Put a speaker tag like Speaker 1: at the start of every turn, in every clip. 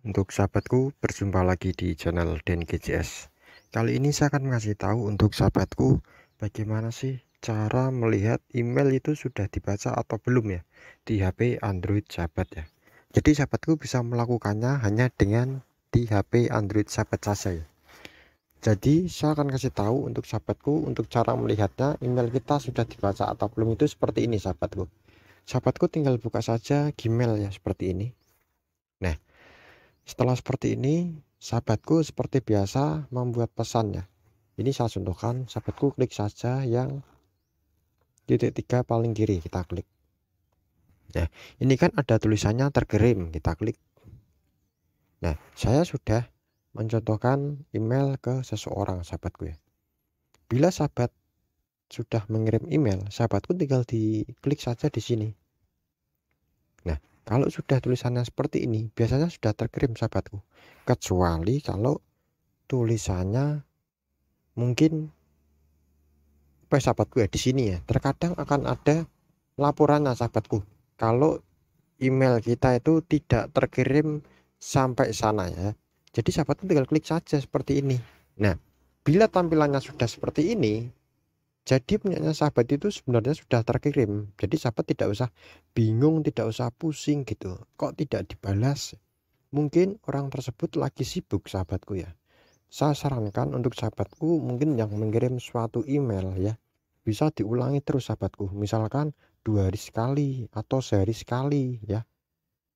Speaker 1: Untuk sahabatku, berjumpa lagi di channel Den GCS. Kali ini saya akan ngasih tahu untuk sahabatku bagaimana sih cara melihat email itu sudah dibaca atau belum ya di HP Android sahabat ya. Jadi sahabatku bisa melakukannya hanya dengan di HP Android sahabat saja ya. Jadi saya akan kasih tahu untuk sahabatku untuk cara melihatnya email kita sudah dibaca atau belum itu seperti ini sahabatku. Sahabatku tinggal buka saja Gmail ya seperti ini. Nah, setelah seperti ini, sahabatku seperti biasa membuat pesannya. Ini saya contohkan, sahabatku klik saja yang titik tiga paling kiri, kita klik. Nah, ini kan ada tulisannya terkirim, kita klik. Nah, saya sudah mencontohkan email ke seseorang sahabatku ya. Bila sahabat sudah mengirim email, sahabatku tinggal diklik saja di sini. Kalau sudah tulisannya seperti ini, biasanya sudah terkirim sahabatku. Kecuali kalau tulisannya mungkin apa ya, sahabatku ya di sini ya. Terkadang akan ada laporannya sahabatku. Kalau email kita itu tidak terkirim sampai sana ya. Jadi sahabatku tinggal klik saja seperti ini. Nah, bila tampilannya sudah seperti ini, jadi punya sahabat itu sebenarnya sudah terkirim. Jadi sahabat tidak usah bingung, tidak usah pusing gitu. Kok tidak dibalas? Mungkin orang tersebut lagi sibuk sahabatku ya. Saya sarankan untuk sahabatku mungkin yang mengirim suatu email ya. Bisa diulangi terus sahabatku. Misalkan dua hari sekali atau sehari sekali ya.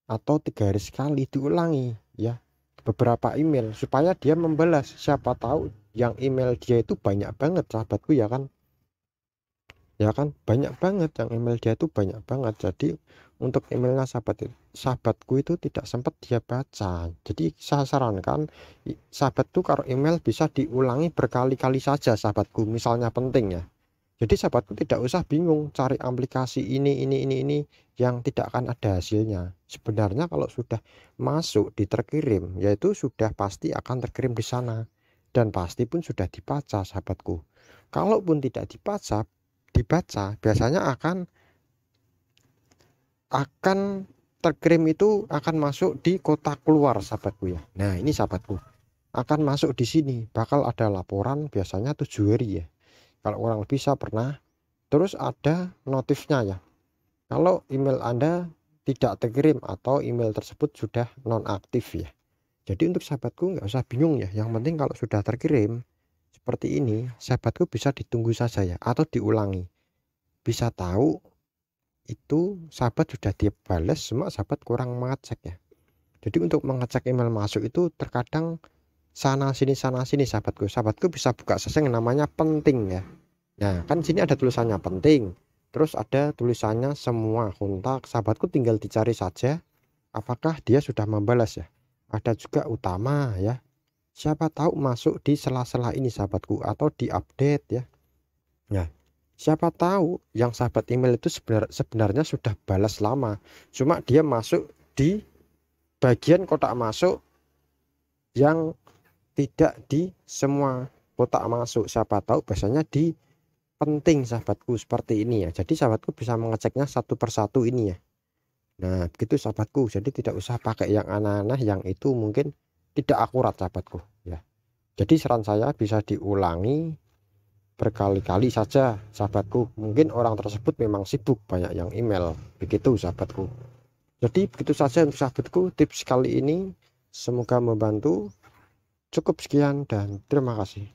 Speaker 1: Atau tiga hari sekali diulangi ya. Beberapa email supaya dia membalas. Siapa tahu yang email dia itu banyak banget sahabatku ya kan ya kan banyak banget yang email dia itu banyak banget jadi untuk emailnya sahabat sahabatku itu tidak sempat dia baca jadi saya sarankan sahabat tuh kalau email bisa diulangi berkali-kali saja sahabatku misalnya penting ya jadi sahabatku tidak usah bingung cari aplikasi ini ini ini ini yang tidak akan ada hasilnya sebenarnya kalau sudah masuk di terkirim yaitu sudah pasti akan terkirim di sana dan pasti pun sudah dibaca sahabatku kalaupun tidak dibaca dibaca biasanya akan akan terkirim itu akan masuk di kotak keluar sahabatku ya nah ini sahabatku akan masuk di sini bakal ada laporan biasanya tujuh hari ya kalau kurang lebih saya pernah terus ada notifnya ya kalau email anda tidak terkirim atau email tersebut sudah nonaktif ya jadi untuk sahabatku nggak usah bingung ya yang penting kalau sudah terkirim seperti ini, sahabatku bisa ditunggu saja ya atau diulangi. Bisa tahu itu sahabat sudah dibales, cuma sahabat kurang mengecek ya. Jadi untuk mengecek email masuk itu terkadang sana sini sana sini sahabatku. Sahabatku bisa buka saja yang namanya penting ya. Nah, kan sini ada tulisannya penting. Terus ada tulisannya semua kontak. Sahabatku tinggal dicari saja apakah dia sudah membalas ya. Ada juga utama ya siapa tahu masuk di sela-sela ini sahabatku atau di update ya nah siapa tahu yang sahabat email itu sebenar, sebenarnya sudah balas lama cuma dia masuk di bagian kotak masuk yang tidak di semua kotak masuk siapa tahu biasanya di penting sahabatku seperti ini ya jadi sahabatku bisa mengeceknya satu persatu ini ya nah begitu sahabatku jadi tidak usah pakai yang aneh-aneh yang itu mungkin tidak akurat sahabatku ya jadi saran saya bisa diulangi berkali-kali saja sahabatku mungkin orang tersebut memang sibuk banyak yang email begitu sahabatku jadi begitu saja untuk sahabatku tips kali ini semoga membantu cukup sekian dan terima kasih